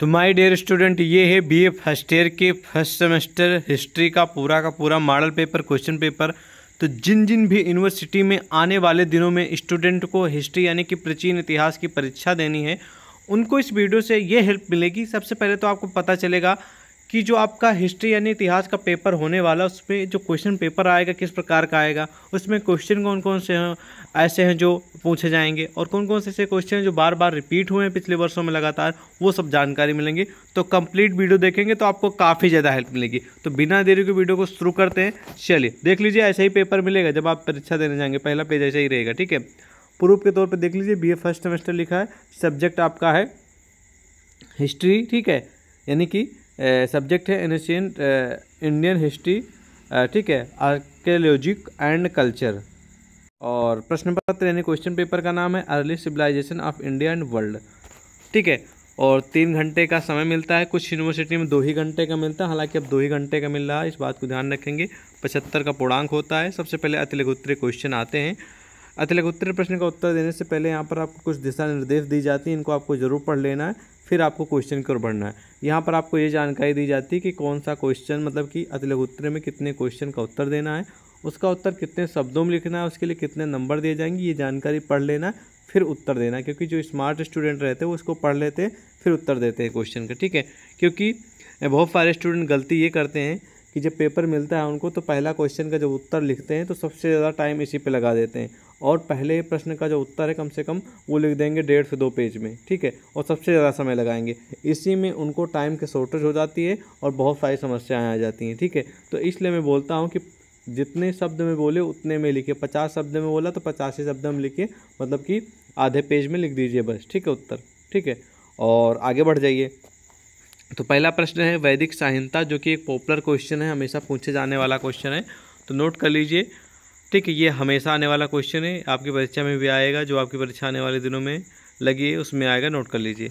तो my dear student ये है बीए फर्स्ट ईयर के फर्स्ट सेमेस्टर हिस्ट्री का पूरा का पूरा मॉडल पेपर क्वेश्चन पेपर तो जिन जिन भी यूनिवर्सिटी में आने वाले दिनों में स्टूडेंट को हिस्ट्री यानी कि प्राचीन इतिहास की परीक्षा देनी है उनको इस वीडियो से ये हेल्प मिलेगी सबसे पहले तो आपको पता चलेगा कि जो आपका हिस्ट्री यानी इतिहास का पेपर होने वाला उसमें जो क्वेश्चन पेपर आएगा किस प्रकार का आएगा उसमें क्वेश्चन कौन कौन से हैं ऐसे हैं जो पूछे जाएंगे और कौन कौन से ऐसे क्वेश्चन जो बार बार रिपीट हुए हैं पिछले वर्षों में लगातार वो सब जानकारी मिलेंगी तो कंप्लीट वीडियो देखेंगे तो आपको काफ़ी ज़्यादा हेल्प मिलेगी तो बिना देरी के वीडियो को शुरू करते हैं चलिए देख लीजिए ऐसे ही पेपर मिलेगा जब आप परीक्षा देने जाएंगे पहला पेज ऐसा ही रहेगा ठीक है प्रूफ के तौर पर देख लीजिए बी फर्स्ट सेमेस्टर लिखा है सब्जेक्ट आपका है हिस्ट्री ठीक है यानी कि सब्जेक्ट है एनशियंट इंडियन हिस्ट्री ठीक है आर्कियोलॉजिक एंड कल्चर और प्रश्न पत्र यानी क्वेश्चन पेपर का नाम है early civilization of India and world ठीक है और तीन घंटे का समय मिलता है कुछ यूनिवर्सिटी में दो ही घंटे का मिलता है हालांकि अब दो ही घंटे का मिल रहा है इस बात को ध्यान रखेंगे पचहत्तर का पूर्णांक होता है सबसे पहले अतिलघुत्तरीय क्वेश्चन आते हैं अतिलघुत्तरीय प्रश्न का उत्तर देने से पहले यहाँ पर आपको कुछ दिशा निर्देश दी जाती है इनको आपको जरूर पढ़ लेना है फिर आपको क्वेश्चन की ओर बढ़ना है यहाँ पर आपको ये जानकारी दी जाती है कि कौन सा क्वेश्चन मतलब कि अतिलघुत्तर में कितने क्वेश्चन का उत्तर देना है उसका उत्तर कितने शब्दों में लिखना है उसके लिए कितने नंबर दिए जाएंगे ये जानकारी पढ़ लेना फिर उत्तर देना क्योंकि जो स्मार्ट स्टूडेंट रहते हैं वो उसको पढ़ लेते हैं फिर उत्तर देते हैं क्वेश्चन का ठीक है क्योंकि बहुत सारे स्टूडेंट गलती ये करते हैं कि जब पेपर मिलता है उनको तो पहला क्वेश्चन का जब उत्तर लिखते हैं तो सबसे ज़्यादा टाइम इसी पे लगा देते हैं और पहले प्रश्न का जो उत्तर है कम से कम वो लिख देंगे डेढ़ से दो पेज में ठीक है और सबसे ज़्यादा समय लगाएंगे इसी में उनको टाइम की शॉर्टेज हो जाती है और बहुत सारी समस्याएँ आ जाती हैं ठीक है तो इसलिए मैं बोलता हूँ कि जितने शब्द में बोले उतने में लिखे पचास शब्द में बोला तो ही शब्द में लिखे मतलब कि आधे पेज में लिख दीजिए बस ठीक है उत्तर ठीक है और आगे बढ़ जाइए तो पहला प्रश्न है वैदिक संहिता जो कि एक पॉपुलर क्वेश्चन है हमेशा पूछे जाने वाला क्वेश्चन है तो नोट कर लीजिए ठीक है ये हमेशा आने वाला क्वेश्चन है आपकी परीक्षा में भी आएगा जो आपकी परीक्षा आने वाले दिनों में लगी है उसमें आएगा नोट कर लीजिए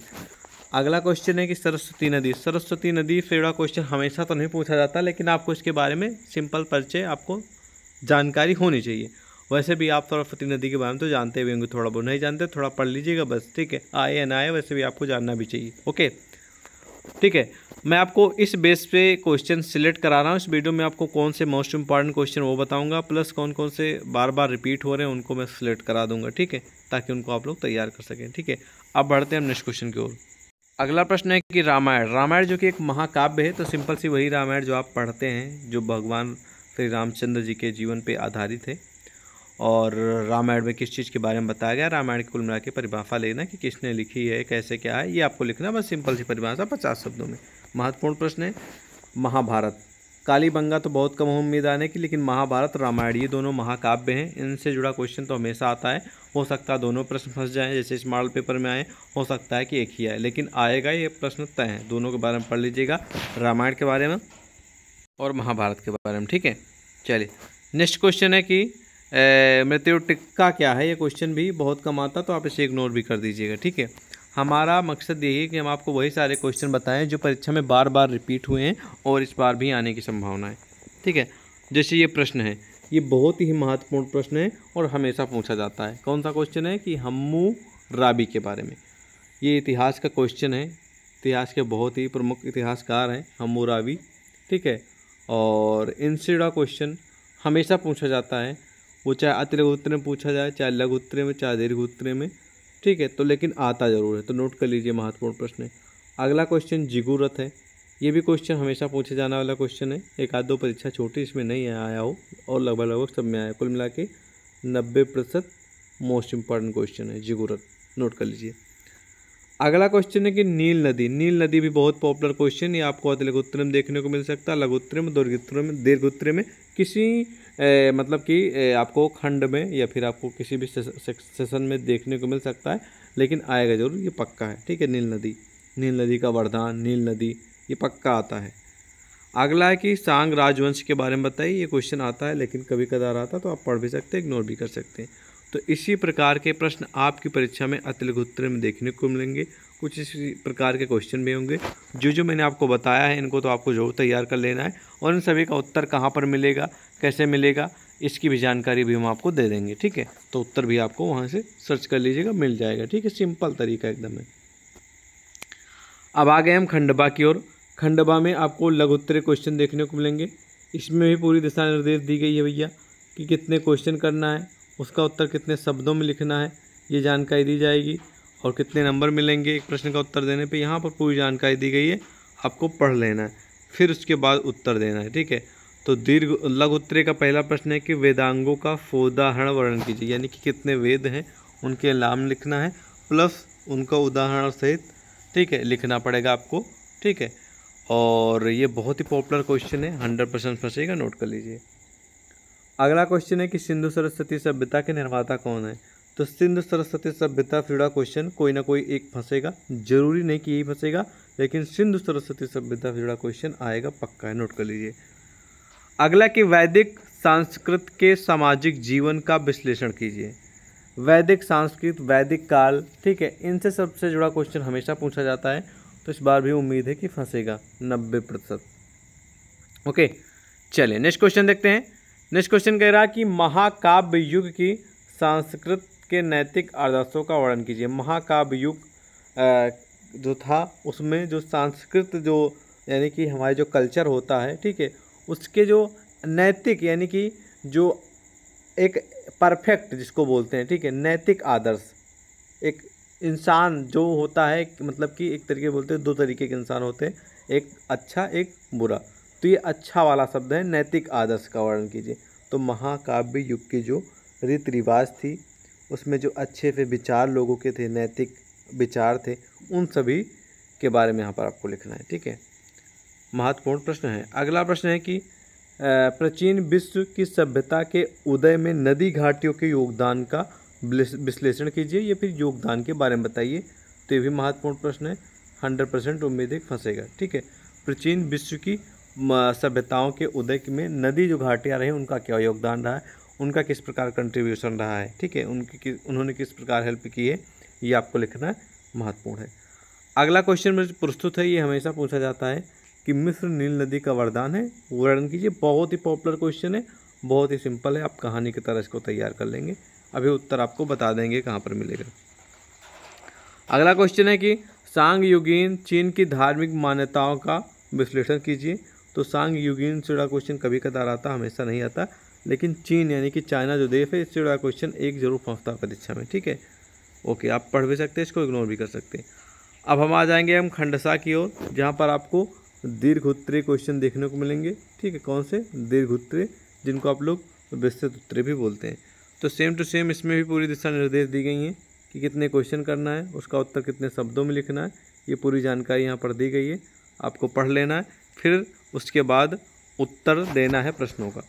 अगला क्वेश्चन है कि सरस्वती नदी सरस्वती नदी से क्वेश्चन हमेशा तो नहीं पूछा जाता लेकिन आपको इसके बारे में सिंपल परिचय आपको जानकारी होनी चाहिए वैसे भी आप सरस्वती नदी के बारे में तो जानते हुए होंगे थोड़ा बहुत नहीं जानते थोड़ा पढ़ लीजिएगा बस ठीक है आए या ना आए वैसे भी आपको जानना भी चाहिए ओके ठीक है मैं आपको इस बेस पे क्वेश्चन सिलेक्ट करा रहा हूँ इस वीडियो में आपको कौन से मोस्ट इंपॉर्टेंट क्वेश्चन वो बताऊंगा प्लस कौन कौन से बार बार रिपीट हो रहे हैं उनको मैं सिलेक्ट करा दूंगा ठीक है ताकि उनको आप लोग तैयार कर सकें ठीक है अब बढ़ते हैं हम नेक्स्ट क्वेश्चन की ओर अगला प्रश्न है कि रामायण रामायण जो कि एक महाकाव्य है तो सिंपल सी वही रामायण जो आप पढ़ते हैं जो भगवान श्री रामचंद्र जी के जीवन पर आधारित है और रामायण में किस चीज़ के बारे में बताया गया रामायण की कुल मिला के परिभाषा लेना कि किसने लिखी है कैसे क्या है ये आपको लिखना बस सिंपल सी परिभाषा पचास शब्दों में महत्वपूर्ण प्रश्न है महाभारत काली बंगा तो बहुत कम उम्मीद आने की लेकिन महाभारत रामायण ये दोनों महाकाव्य हैं इनसे जुड़ा क्वेश्चन तो हमेशा आता है हो सकता है दोनों प्रश्न फंस जाएँ जैसे इस मॉडल पेपर में आए हो सकता है कि एक ही आए लेकिन आएगा ये प्रश्न तय है दोनों के बारे में पढ़ लीजिएगा रामायण के बारे में और महाभारत के बारे में ठीक है चलिए नेक्स्ट क्वेश्चन है कि मृत्यु टिक्का क्या है ये क्वेश्चन भी बहुत कम आता तो आप इसे इग्नोर भी कर दीजिएगा ठीक है हमारा मकसद यही है कि हम आपको वही सारे क्वेश्चन बताएं जो परीक्षा में बार बार रिपीट हुए हैं और इस बार भी आने की संभावना है ठीक है जैसे ये प्रश्न है ये बहुत ही महत्वपूर्ण प्रश्न है और हमेशा पूछा जाता है कौन सा क्वेश्चन है कि हमू राबी के बारे में ये इतिहास का क्वेश्चन है इतिहास के बहुत ही प्रमुख इतिहासकार हैं हमू राबी ठीक है और इनसे जुड़ा क्वेश्चन हमेशा पूछा जाता है वो चाहे अतिरिक्त उत्तर में पूछा जाए चाहे लघु उत्तरे में चाहे दीर्घ उत्तरे में ठीक है तो लेकिन आता ज़रूर है तो नोट कर लीजिए महत्वपूर्ण प्रश्न है अगला क्वेश्चन जिगुरत है ये भी क्वेश्चन हमेशा पूछे जाने वाला क्वेश्चन है एक आध दो परीक्षा छोटी इसमें नहीं आया हो और लगभग लगभग सब में आया कुल मिला के नब्बे प्रतिशत मोस्ट इम्पॉर्टेंट क्वेश्चन है जिगुरत नोट कर लीजिए अगला क्वेश्चन है कि नील नदी नील नदी भी बहुत पॉपुलर क्वेश्चन ये आपको अतिलगुत्र में देखने को मिल सकता है लघुत्र में दुर्घुत्र में दीर्घुत्र में किसी ए, मतलब कि आपको खंड में या फिर आपको किसी भी सेशन में देखने को मिल सकता है लेकिन आएगा जरूर ये पक्का है ठीक है नील नदी नील नदी का वरदान नील नदी ये पक्का आता है अगला है कि सांग राजवंश के बारे में बताइए ये क्वेश्चन आता है लेकिन कभी कदार आता तो आप पढ़ भी सकते हैं इग्नोर भी कर सकते हैं तो इसी प्रकार के प्रश्न आपकी परीक्षा में अति उत्तर में देखने को मिलेंगे कुछ इसी प्रकार के क्वेश्चन भी होंगे जो जो मैंने आपको बताया है इनको तो आपको जरूर तैयार कर लेना है और इन सभी का उत्तर कहाँ पर मिलेगा कैसे मिलेगा इसकी भी जानकारी भी हम आपको दे देंगे ठीक है तो उत्तर भी आपको वहाँ से सर्च कर लीजिएगा मिल जाएगा ठीक है सिंपल तरीका एकदम है अब आ गए हम खंडबा की ओर खंडबा में आपको लघुत्तरीय क्वेश्चन देखने को मिलेंगे इसमें भी पूरी दिशा निर्देश दी गई है भैया कि कितने क्वेश्चन करना है उसका उत्तर कितने शब्दों में लिखना है ये जानकारी दी जाएगी और कितने नंबर मिलेंगे एक प्रश्न का उत्तर देने पे यहाँ पर पूरी जानकारी दी गई है आपको पढ़ लेना है फिर उसके बाद उत्तर देना है ठीक है तो दीर्घ लघु उत्तरे का पहला प्रश्न है कि वेदांगों का फोदाहरण वर्णन कीजिए यानी कि कितने वेद हैं उनके नाम लिखना है प्लस उनका उदाहरण सहित ठीक है लिखना पड़ेगा आपको ठीक है और ये बहुत ही पॉपुलर क्वेश्चन है हंड्रेड परसेंट नोट कर लीजिए अगला क्वेश्चन है कि सिंधु सरस्वती सभ्यता के निर्माता कौन है तो सिंधु सरस्वती सभ्यता जुड़ा क्वेश्चन कोई ना कोई एक फंसेगा जरूरी नहीं कि यही फंसेगा लेकिन सिंधु सरस्वती सभ्यता से जुड़ा क्वेश्चन आएगा पक्का है नोट कर लीजिए अगला कि वैदिक संस्कृत के सामाजिक जीवन का विश्लेषण कीजिए वैदिक संस्कृत वैदिक काल ठीक है इनसे सबसे जुड़ा क्वेश्चन हमेशा पूछा जाता है तो इस बार भी उम्मीद है कि फंसेगा नब्बे प्रतिशत ओके चलिए नेक्स्ट क्वेश्चन देखते हैं नेक्स्ट क्वेश्चन कह रहा है कि महाकाव्य युग की संस्कृत के नैतिक आदर्शों का वर्णन कीजिए महाकाव्य युग जो था उसमें जो सांस्कृत जो यानी कि हमारे जो कल्चर होता है ठीक है उसके जो नैतिक यानी कि जो एक परफेक्ट जिसको बोलते हैं ठीक है नैतिक आदर्श एक इंसान जो होता है मतलब कि एक तरीके बोलते हैं दो तरीके के इंसान होते हैं एक अच्छा एक बुरा तो ये अच्छा वाला शब्द है नैतिक आदर्श का वर्णन कीजिए तो महाकाव्य युग की जो रीति रिवाज थी उसमें जो अच्छे से विचार लोगों के थे नैतिक विचार थे उन सभी के बारे में यहाँ पर आपको लिखना है ठीक है महत्वपूर्ण प्रश्न है अगला प्रश्न है कि प्राचीन विश्व की सभ्यता के उदय में नदी घाटियों के योगदान का विश्लेषण कीजिए या फिर योगदान के बारे में बताइए तो ये भी महत्वपूर्ण प्रश्न है हंड्रेड परसेंट उम्मीद एक फंसेगा ठीक है प्राचीन विश्व की सभ्यताओं के उदय में नदी जो घाटियाँ रही उनका क्या योगदान रहा है उनका किस प्रकार कंट्रीब्यूशन रहा है ठीक है उनकी कि, उन्होंने किस प्रकार हेल्प की है ये आपको लिखना महत्वपूर्ण है अगला क्वेश्चन मेरे प्रस्तुत है ये हमेशा पूछा जाता है कि मिस्र नील नदी का वरदान है वर्णन कीजिए बहुत ही पॉपुलर क्वेश्चन है बहुत ही सिंपल है आप कहानी की तरह इसको तैयार कर लेंगे अभी उत्तर आपको बता देंगे कहाँ पर मिलेगा अगला क्वेश्चन है कि सांग युगीन चीन की धार्मिक मान्यताओं का विश्लेषण कीजिए तो सांग से जुड़ा क्वेश्चन कभी कदार आता हमेशा नहीं आता लेकिन चीन यानी कि चाइना जो देश है इससे जुड़ा क्वेश्चन एक जरूर पहुँचता परीक्षा में ठीक है ओके आप पढ़ भी सकते हैं इसको इग्नोर भी कर सकते हैं अब हम आ जाएंगे हम खंडसा की ओर जहाँ पर आपको दीर्घ उत्तरी क्वेश्चन देखने को मिलेंगे ठीक है कौन से दीर्घ उत्तरी जिनको आप लोग विस्तृत उत्तरे भी बोलते हैं तो सेम टू सेम इसमें भी पूरी दिशा निर्देश दी गई हैं कि कितने क्वेश्चन करना है उसका उत्तर कितने शब्दों में लिखना है ये पूरी जानकारी यहाँ पर दी गई है आपको पढ़ लेना है फिर उसके बाद उत्तर देना है प्रश्नों का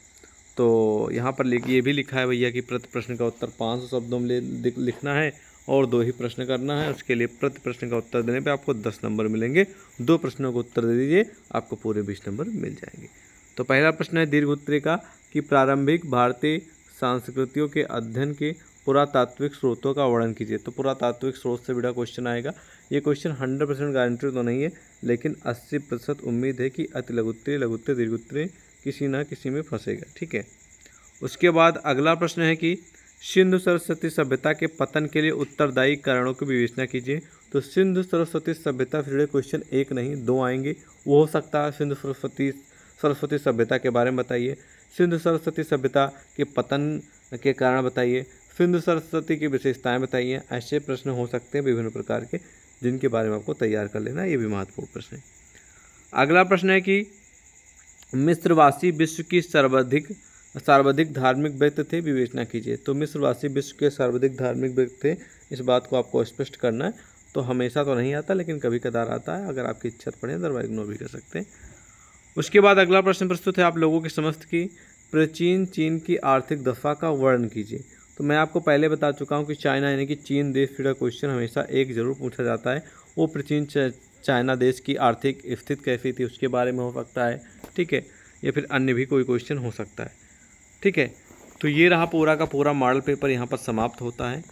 तो यहाँ पर ये भी लिखा है भैया कि प्रति प्रश्न का उत्तर पाँच सौ शब्दों में लिखना है और दो ही प्रश्न करना है उसके लिए प्रति प्रश्न का उत्तर देने पे आपको दस नंबर मिलेंगे दो प्रश्नों का उत्तर दे दीजिए आपको पूरे बीस नंबर मिल जाएंगे तो पहला प्रश्न है दीर्घ उत्तरी का कि प्रारंभिक भारतीय संस्कृतियों के अध्ययन के पुरातात्विक स्रोतों का वर्णन कीजिए तो पुरातात्विक स्रोत से बिना क्वेश्चन आएगा ये क्वेश्चन हंड्रेड परसेंट गारंटी तो नहीं है लेकिन अस्सी प्रतिशत उम्मीद है कि अति लघुत्तरी लघुत्तरी दीर्घोत्तरी किसी ना किसी में फंसेगा ठीक है उसके बाद अगला प्रश्न है कि सिंधु सरस्वती सभ्यता के पतन के लिए उत्तरदायी कारणों की विवेचना कीजिए तो सिंधु सरस्वती सभ्यता से जुड़े क्वेश्चन एक नहीं दो आएंगे वो हो सकता है सिंधु सरस्वती सरस्वती सभ्यता के बारे में बताइए सिंधु सरस्वती सभ्यता के पतन के कारण बताइए सिंधु सरस्वती की विशेषताएं बताइए ऐसे प्रश्न हो सकते हैं विभिन्न प्रकार के जिनके बारे में आपको तैयार कर लेना ये भी महत्वपूर्ण प्रश्न है अगला प्रश्न है कि मिस्रवासी विश्व की सर्वाधिक सर्वाधिक धार्मिक व्यक्ति थे विवेचना कीजिए तो मिस्रवासी विश्व के सर्वाधिक धार्मिक व्यक्ति थे इस बात को आपको स्पष्ट करना है तो हमेशा तो नहीं आता लेकिन कभी कदार आता है अगर आपकी इच्छा पड़े अदरवाइज इग्नोर भी कर सकते हैं उसके बाद अगला प्रश्न प्रस्तुत है आप लोगों की समस्त की प्राचीन चीन की आर्थिक दफा का वर्णन कीजिए तो मैं आपको पहले बता चुका हूँ कि चाइना यानी कि चीन देश का क्वेश्चन हमेशा एक ज़रूर पूछा जाता है वो प्राचीन चाइना देश की आर्थिक स्थिति कैसी थी उसके बारे में हो सकता है ठीक है या फिर अन्य भी कोई क्वेश्चन हो सकता है ठीक है तो ये रहा पूरा का पूरा मॉडल पेपर यहाँ पर समाप्त होता है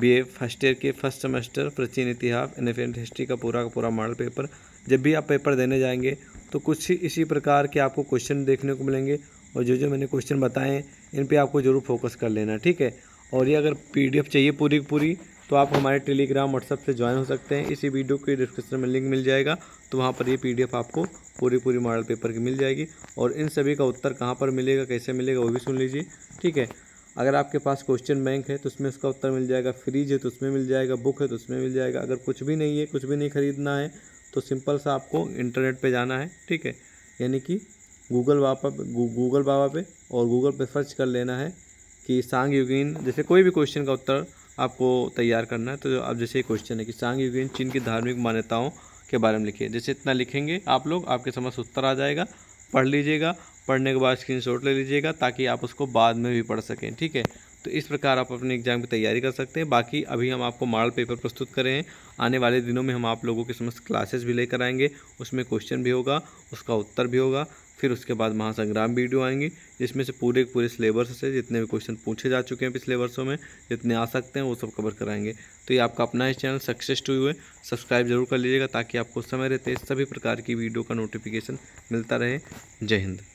बीए फर्स्ट ईयर के फर्स्ट सेमेस्टर प्राचीन इतिहास एंड हिस्ट्री का पूरा का पूरा मॉडल पेपर जब भी आप पेपर देने जाएंगे तो कुछ ही इसी प्रकार के आपको क्वेश्चन देखने को मिलेंगे और जो जो मैंने क्वेश्चन बताए इन पर आपको ज़रूर फोकस कर लेना ठीक है और ये अगर पीडीएफ चाहिए पूरी की पूरी तो आप हमारे टेलीग्राम व्हाट्सएप से ज्वाइन हो सकते हैं इसी वीडियो के डिस्क्रिप्शन में लिंक मिल जाएगा तो वहाँ पर ये पीडीएफ आपको पूरी पूरी मॉडल पेपर की मिल जाएगी और इन सभी का उत्तर कहाँ पर मिलेगा कैसे मिलेगा वो भी सुन लीजिए ठीक है अगर आपके पास क्वेश्चन बैंक है तो उसमें उसका उत्तर मिल जाएगा फ्रीज है तो उसमें मिल जाएगा बुक है तो उसमें मिल जाएगा अगर कुछ भी नहीं है कुछ भी नहीं ख़रीदना है तो सिंपल सा आपको इंटरनेट पे जाना है ठीक है यानी कि गूगल बापा गूगल बाबा पे और गूगल पे सर्च कर लेना है कि सांग युगीन जैसे कोई भी क्वेश्चन का उत्तर आपको तैयार करना है तो अब जैसे क्वेश्चन है कि सांग युगीन चीन की धार्मिक मान्यताओं के बारे में लिखिए जैसे इतना लिखेंगे आप लोग आपके समझ उत्तर आ जाएगा पढ़ लीजिएगा पढ़ने के बाद शॉट ले लीजिएगा ताकि आप उसको बाद में भी पढ़ सकें ठीक है तो इस प्रकार आप अपने एग्जाम की तैयारी कर सकते हैं बाकी अभी हम आपको मॉडल पेपर प्रस्तुत करें हैं आने वाले दिनों में हम आप लोगों के समस्त क्लासेस भी लेकर आएंगे उसमें क्वेश्चन भी होगा उसका उत्तर भी होगा फिर उसके बाद महासंग्राम वीडियो आएंगी जिसमें से पूरे पूरे सिलेबस से जितने भी क्वेश्चन पूछे जा चुके हैं पिछले वर्षों में जितने आ सकते हैं वो सब कवर कराएंगे तो ये आपका अपना इस चैनल सक्सेस टू हुए सब्सक्राइब जरूर कर लीजिएगा ताकि आपको समय रहते सभी प्रकार की वीडियो का नोटिफिकेशन मिलता रहे जय हिंद